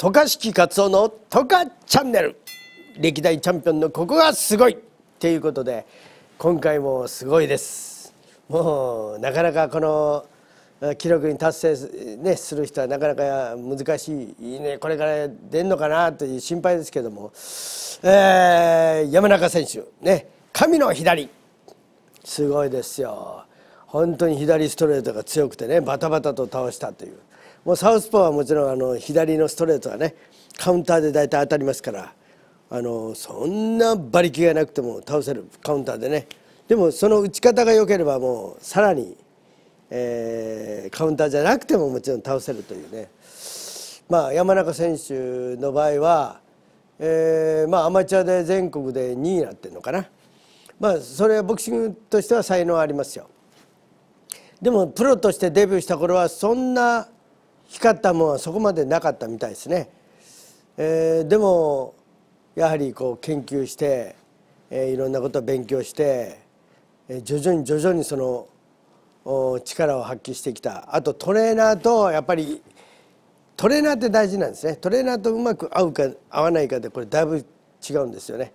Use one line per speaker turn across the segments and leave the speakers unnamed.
渡嘉敷勝夫の「渡嘉チャンネル」歴代チャンピオンのここがすごいっていうことで今回もすごいですもうなかなかこの記録に達成、ね、する人はなかなか難しいねこれから出んのかなという心配ですけども、えー、山中選手ね神の左すごいですよ本当に左ストレートが強くてねバタバタと倒したというもうサウスポーはもちろんあの左のストレートはねカウンターで大体当たりますからあのそんな馬力がなくても倒せるカウンターでねでもその打ち方が良ければもうさらに、えー、カウンターじゃなくてももちろん倒せるというね、まあ、山中選手の場合は、えーまあ、アマチュアで全国で2位になってるのかな、まあ、それはボクシングとしては才能ありますよ。でもプロとしてデビューした頃はそんな光ったものはそこまでなかったみたいですね。えー、でもやはりこう研究して、えー、いろんなことを勉強して、えー、徐々に徐々にその力を発揮してきたあとトレーナーとやっぱりトレーナーって大事なんですねトレーナーとうまく合うか合わないかでこれだいぶ違うんですよね、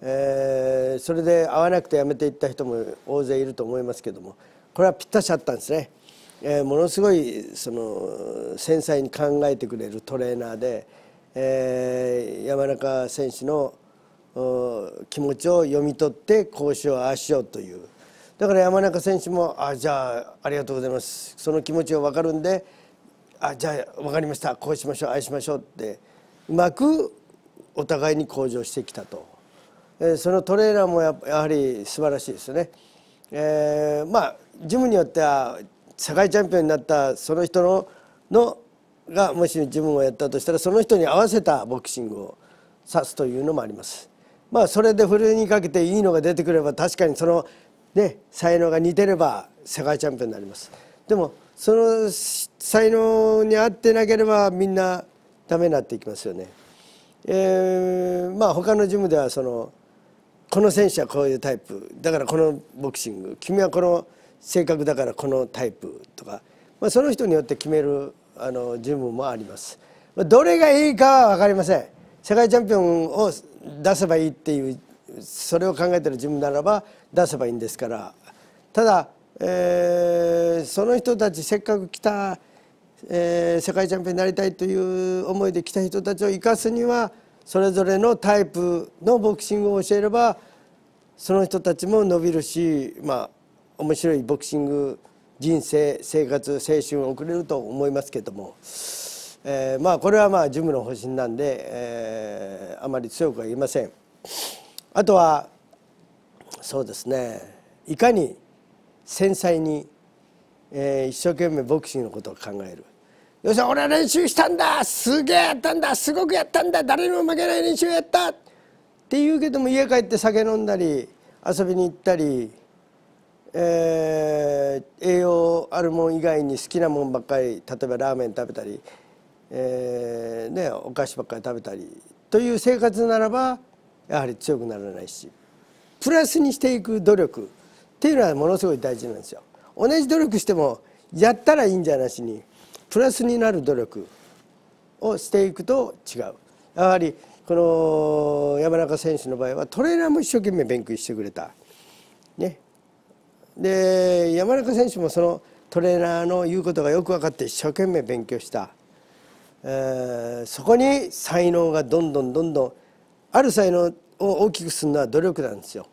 えー、それで合わなくてやめていった人も大勢いると思いますけどもこれはぴったしあったんですね。えー、ものすごいその繊細に考えてくれるトレーナーで、えー、山中選手の気持ちを読み取ってこうしようああしようというだから山中選手も「あじゃあありがとうございますその気持ちが分かるんであじゃあ分かりましたこうしましょうああしましょう」ってうまくお互いに向上してきたと、えー、そのトレーナーもややはり素晴らしいですね。えー、まあジムによっては世界チャンピオンになったその人ののがもし自分をやったとしたらその人に合わせたボクシングを指すというのもあります。まあそれでふるいにかけていいのが出てくれば確かにそのね才能が似てれば世界チャンピオンになります。でもその才能に合ってなければみんなダメになっていきますよね。えー、まあ他のジムではそのこの選手はこういうタイプだからこのボクシング君はこの性格だからこのタイプとか、まあ、その人によって決めるあのジムもあります。どれがいいかは分かりません。世界チャンピオンを出せばいいっていうそれを考えてる自分ならば出せばいいんですからただ、えー、その人たちせっかく来た、えー、世界チャンピオンになりたいという思いで来た人たちを生かすにはそれぞれのタイプのボクシングを教えればその人たちも伸びるしまあ面白いボクシング人生生活青春を送れると思いますけども、えー、まあこれはまあジムの方針なんで、えー、あまり強くは言いません。あとはそうですねいかに繊細に、えー、一生懸命ボクシングのことを考えるよし俺は練習したんだすげえやったんだすごくやったんだ誰にも負けない練習やったって言うけども家帰って酒飲んだり遊びに行ったりえー、栄養あるもん以外に好きなもんばっかり例えばラーメン食べたり、えーね、お菓子ばっかり食べたりという生活ならばやはり強くならないしプラスにしていく努力っていうのはものすごい大事なんですよ。同じ努力してもやったらいいんじゃなしにプラスになる努力をしていくと違う。やはりこの山中選手の場合はトレーナーも一生懸命勉強してくれた。ね、で山中選手もそのトレーナーの言うことがよく分かって一生懸命勉強した、えー、そこに才能がどんどんどんどんある才能を大きくするのは努力なんですよ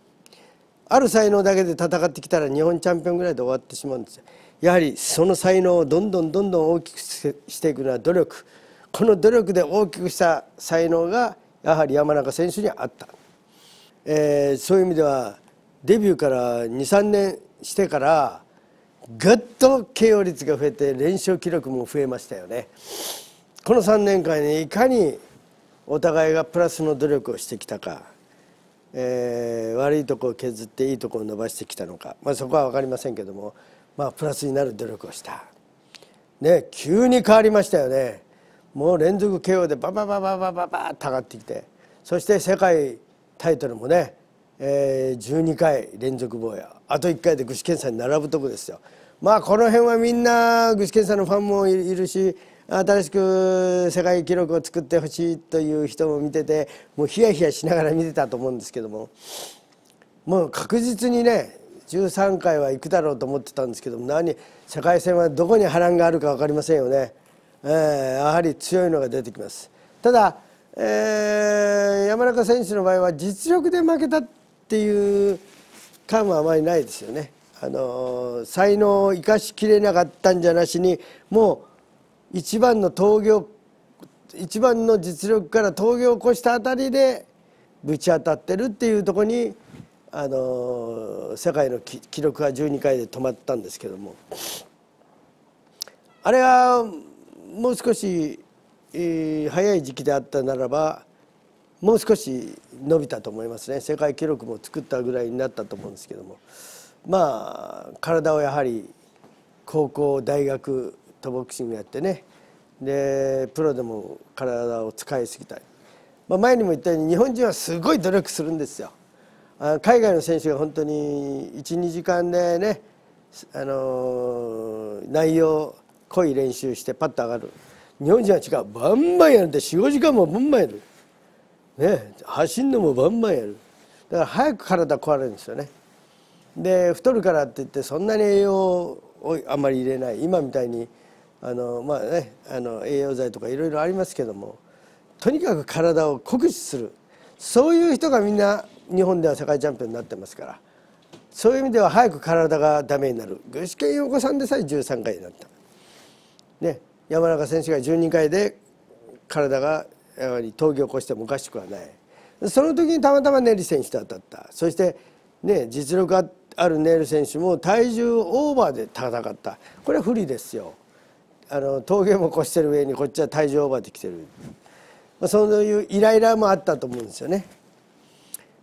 ある才能だけで戦ってきたら日本チャンピオンぐらいで終わってしまうんですよやはりその才能をどんどんどんどん大きくしていくのは努力この努力で大きくした才能がやはり山中選手にあった、えー、そういう意味ではデビューから23年してからぐっと KO 率が増えて連勝記録も増えましたよねこの3年間にいかにお互いがプラスの努力をしてきたか、えー、悪いとこを削っていいとこを伸ばしてきたのか、まあ、そこは分かりませんけども、まあ、プラスになる努力をしたね急に変わりましたよねもう連続 KO でバババババババッと上がってきてそして世界タイトルもね、えー、12回連続防衛あと1回で具志堅さんに並ぶとこですよ。まあこの辺はみんな具志堅さんのファンもいるし新しく世界記録を作ってほしいという人も見ててもうヒヤヒヤしながら見てたと思うんですけどももう確実にね13回は行くだろうと思ってたんですけども何世界戦はどこに波乱があるか分かりませんよね、えー、やはり強いのが出てきますただ、えー、山中選手の場合は実力で負けたっていう感はあまりないですよねあの才能を生かしきれなかったんじゃなしにもう一番の闘業一番の実力から闘を越したあたりでぶち当たってるっていうとこにあの世界の記録は12回で止まったんですけどもあれがもう少し、えー、早い時期であったならばもう少し伸びたと思いますね世界記録も作ったぐらいになったと思うんですけどもまあ体をやはり高校大学とボクシングやってねでプロでも体を使いすぎたり、まあ、前にも言ったように日本人はすごい努力するんですよ。海外の選手が本当に12時間でね、あのー、内容濃い練習してパッと上がる日本人は違うバンバンやるって45時間もバンバンやるね走んのもバンバンやるだから早く体壊れるんですよねで太るからって言ってそんなに栄養をあんまり入れない今みたいにあのまあねあの栄養剤とかいろいろありますけどもとにかく体を酷使するそういう人がみんな日本では世界チャンピオンになってますからそういう意味では早く体がダメになる具志堅用子さんでさえ13回になった、ね、山中選手が12回で体が闘技を起こしてもおかしくはないその時にたまたまネリ選手と当たったそして、ね、実力あるネイル選手も体重オーバーで戦ったこれは不利ですよあの峠も越してる上にこっちは体重オーバーできてる、まあ、そういうイライラもあったと思うんですよね。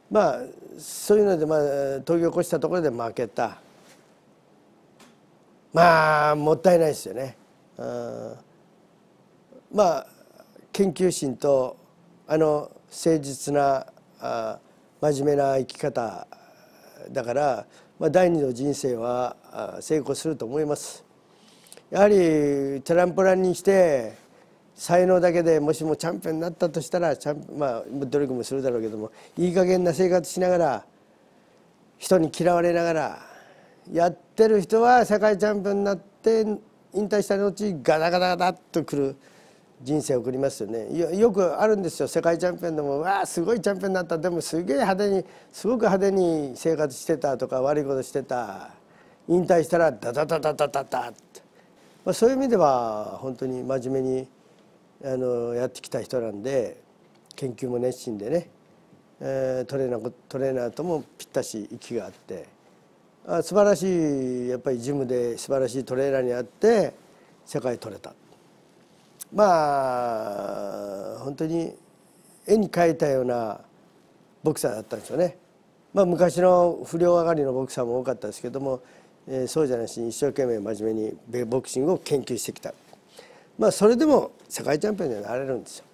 まあそういうので、まあ、峠を越したところで負けたまあもったいないですよね。あまあ研究心とあの誠実なあ真面目な生き方だから、まあ、第二の人生は成功すると思います。やはりトランポランにして才能だけでもしもチャンピオンになったとしたらチャン、まあ、努力もするだろうけどもいい加減な生活しながら人に嫌われながらやってる人は世界チャンピオンになって引退した後ガタガタガタっとくる。人生を送りますよねよくあるんですよ世界チャンピオンでもわあすごいチャンピオンになったでもすげえ派手にすごく派手に生活してたとか悪いことしてた引退したらダダダダダダダって、まあ、そういう意味では本当に真面目にあのやってきた人なんで研究も熱心でね、えー、トレーナートレーナーともぴったし息があってあ素晴らしいやっぱりジムで素晴らしいトレーナーに会って世界取れた。まあ本当に絵に描いたようなボクサーだったんですよね。まあ、昔の不良上がりのボクサーも多かったですけども、えー、そうじゃないし一生懸命真面目にボクシングを研究してきた、まあ、それでも世界チャンピオンになれるんですよ。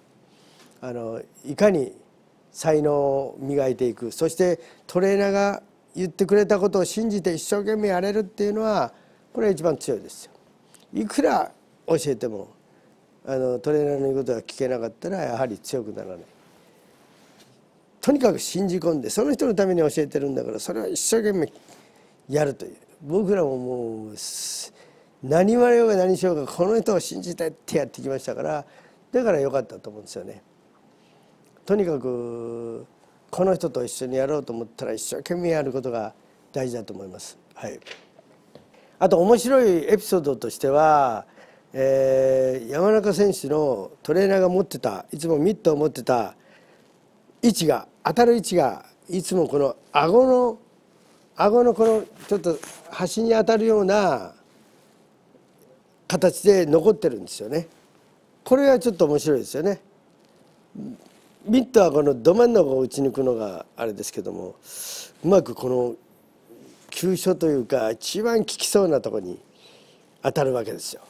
あのいかに才能を磨いていくそしてトレーナーが言ってくれたことを信じて一生懸命やれるっていうのはこれは一番強いですよ。いくら教えてもあのトレーナーの言うことが聞けなかったらやはり強くならないとにかく信じ込んでその人のために教えてるんだからそれは一生懸命やるという僕らももう何言われようが何しようがこの人を信じてってやってきましたからだから良かったと思うんですよね。とにかくこの人と一緒にやろうと思ったら一生懸命やることが大事だと思います。はい、あと面白いエピソードとしてはえー、山中選手のトレーナーが持ってたいつもミットを持ってた位置が当たる位置がいつもこの顎の顎のこのちょっと端に当たるような形で残ってるんですよね。これはちょっと面白いですよね。ミットはこのど真ん中を打ち抜くのがあれですけどもうまくこの急所というか一番効きそうなとこに当たるわけですよ。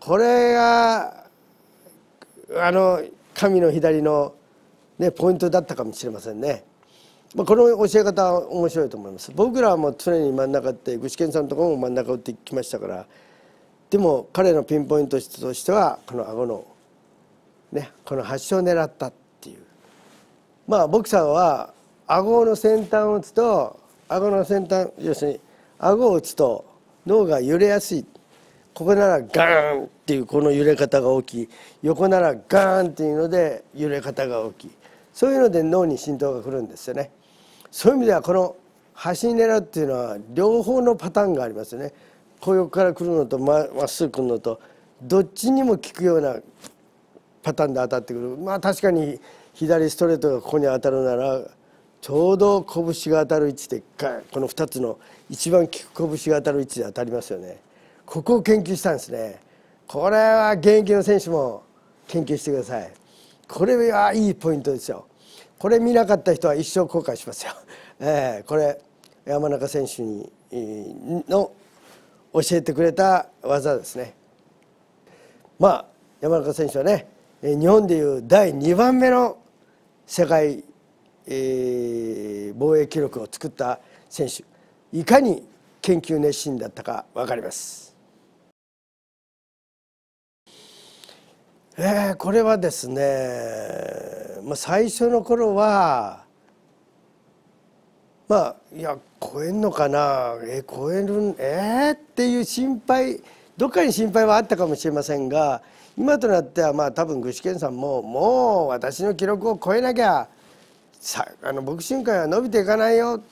これがあの神の左の、ね、ポイントだったかもしれませんね。まあ、この教え方は面白いと思います僕らはもう常に真ん中って具志堅さんとかも真ん中打ってきましたからでも彼のピンポイントとしてはこの顎のねこの端を狙ったっていうまあボクサーは顎の先端を打つと顎の先端要するに顎を打つと脳が揺れやすいここならガーンっていうこの揺れ方が大きい横ならガーンっていうので揺れ方が大きいそういうので脳に浸透がくるんですよねそういう意味ではこの端に狙うっていうのは両方のパターンがありますよねこう横から来るのとまっすぐ来るのとどっちにも効くようなパターンで当たってくるまあ確かに左ストレートがここに当たるならちょうど拳が当たる位置でこの2つの一番効く拳が当たる位置で当たりますよね。ここを研究したんですねこれは現役の選手も研究してくださいこれはいいポイントですよこれ見なかった人は一生後悔しますよ、えー、これ山中選手にの教えてくれた技ですねまあ山中選手はね日本でいう第2番目の世界、えー、防衛記録を作った選手いかに研究熱心だったか分かります。えー、これはですね、まあ、最初の頃はまあいや超えんのかなえー、超えるえー、っていう心配どっかに心配はあったかもしれませんが今となってはまあ多分具志堅さんももう私の記録を超えなきゃさあのボクシ界は伸びていかないよ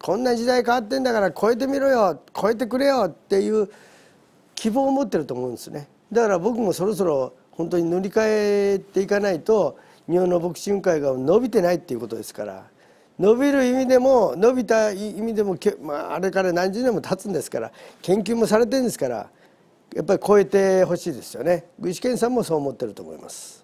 こんな時代変わってんだから超えてみろよ超えてくれよっていう希望を持ってると思うんですね。だから僕もそろそろ本当に塗り替えていかないと日本のボクシング界が伸びてないっていうことですから伸びる意味でも伸びた意味でも、まあ、あれから何十年も経つんですから研究もされてるんですからやっぱり超えてほしいですよね具志堅さんもそう思ってると思います。